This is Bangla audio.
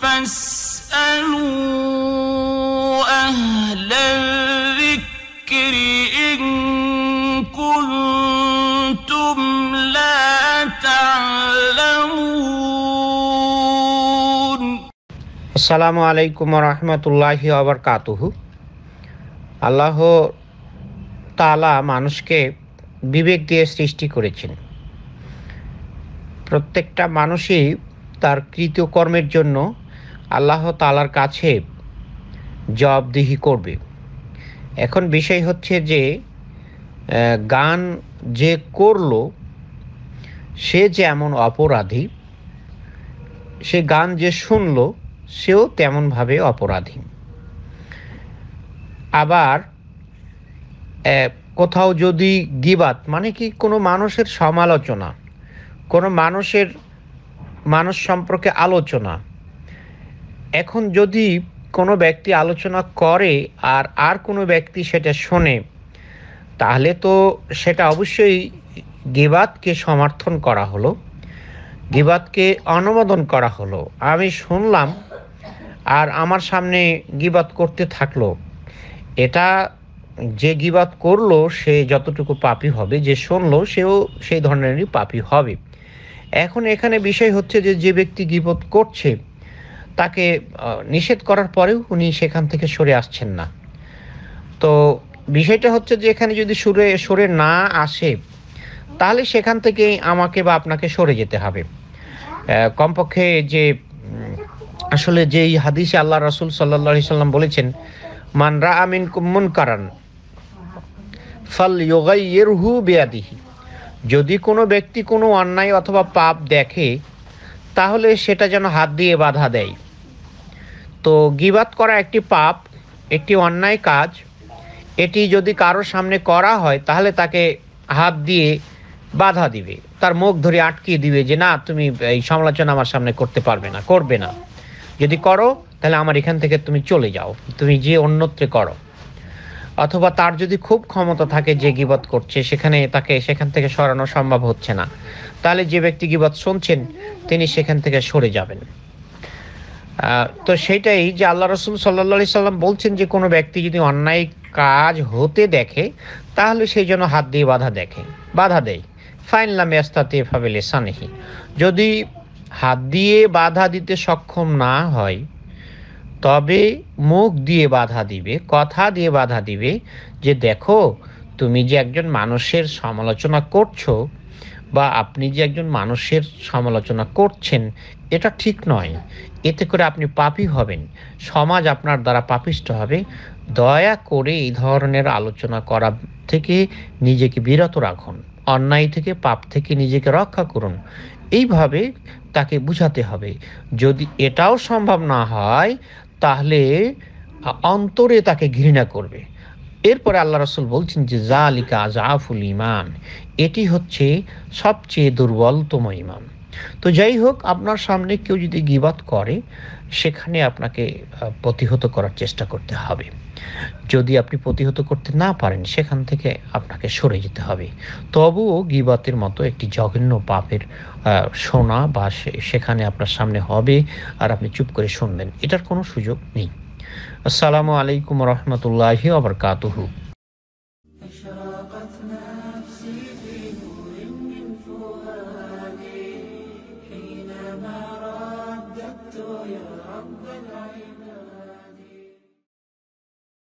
فاسألوا أهل الذكر إن كنتم لا تعلمون السلام عليكم ورحمة الله وبركاته আল্লাহ তালা মানুষকে বিবেক দিয়ে সৃষ্টি করেছেন প্রত্যেকটা মানুষই তার কৃতকর্মের জন্য আল্লাহ তালার কাছে জবাবদিহি করবে এখন বিষয় হচ্ছে যে গান যে করল সে যেমন অপরাধী সে গান যে শুনল সেও তেমনভাবে অপরাধী আবার কোথাও যদি গিবাত মানে কি কোনো মানুষের সমালোচনা কোনো মানুষের মানুষ সম্পর্কে আলোচনা এখন যদি কোনো ব্যক্তি আলোচনা করে আর আর কোনো ব্যক্তি সেটা শোনে তাহলে তো সেটা অবশ্যই গেবাতকে সমর্থন করা হলো গিবাতকে অনুমোদন করা হলো আমি শুনলাম আর আমার সামনে গিবাত করতে থাকলো এটা যে গিবাত করলো সে যতটুকু পাপি হবে যে শুনলো সেও সেই ধরনেরই পাপি হবে এখন এখানে বিষয় হচ্ছে যে যে ব্যক্তি গিবত করছে তাকে নিষেধ করার পরেও উনি সেখান থেকে সরে আসছেন না তো বিষয়টা হচ্ছে যে এখানে যদি সরে সরে না আসে তাহলে সেখান থেকে আমাকে বা আপনাকে সরে যেতে হবে কমপক্ষে যে আসলে যেই হাদিসে আল্লাহ রাসুল সাল্লি সাল্লাম বলেছেন মান রা আমিন কুমন কারান ফাল ইয়োগাইয়ের হু বেয়াদিহি যদি কোনো ব্যক্তি কোনো অন্যায় অথবা পাপ দেখে তাহলে সেটা যেন হাত দিয়ে বাধা দেয় তো গিবাত করা একটি পাপ একটি অন্যায় কাজ এটি যদি কারোর সামনে করা হয় তাহলে তাকে হাত দিয়ে বাধা দিবে তার মুখ ধরে আটকিয়ে দিবে যে না তুমি এই সমালোচনা আমার সামনে করতে পারবে না করবে না যদি করো তাহলে আমার এখান থেকে তুমি চলে যাও তুমি যে অন্যত্রে করো অথবা তার যদি খুব ক্ষমতা থাকে যে গিবত করছে সেখানে তাকে সেখান থেকে সরানো সম্ভব হচ্ছে না তাহলে যে ব্যক্তি গিবত শুনছেন তিনি সেখান থেকে সরে যাবেন তো সেটাই যে আল্লাহ রসুল সাল্লা সাল্লাম বলছেন যে কোনো ব্যক্তি যদি অন্যায় কাজ হতে দেখে তাহলে সেই জন্য হাত দিয়ে বাধা দেখে বাধা দেয় ফাইন লামিয়াস্তাতে ফাবিলে সানেহি যদি হাত দিয়ে বাধা দিতে সক্ষম না হয় তবে মুখ দিয়ে বাধা দিবে কথা দিয়ে বাধা দিবে যে দেখো তুমি যে একজন মানুষের সমালোচনা করছো বা আপনি যে একজন মানুষের সমালোচনা করছেন এটা ঠিক নয় এতে করে আপনি পাপি হবেন সমাজ আপনার দ্বারা পাপিষ্ট হবে দয়া করে এই ধরনের আলোচনা করা থেকে নিজেকে বিরত রাখুন অন্যায় থেকে পাপ থেকে নিজেকে রক্ষা করুন এইভাবে তাকে বুঝাতে হবে যদি এটাও সম্ভব না হয় তাহলে অন্তরে তাকে ঘৃণা করবে এরপরে আল্লাহ রসুল বলছেন যে জালিকা জাফুল ইমান এটি হচ্ছে সবচেয়ে দুর্বলতম ইমান তো যাই হোক আপনার সামনে কেউ যদি গিবাদ করে সেখানে আপনাকে প্রতিহত করার চেষ্টা করতে হবে যদি আপনি প্রতিহত করতে না পারেন সেখান থেকে আপনাকে সরে যেতে হবে তবুও গিবাতের মতো একটি জঘন্য পাপের শোনা বা সেখানে আপনার সামনে হবে আর আপনি চুপ করে শুনবেন এটার কোনো সুযোগ নেই আসসালামু আলাইকুম আবার কাতহু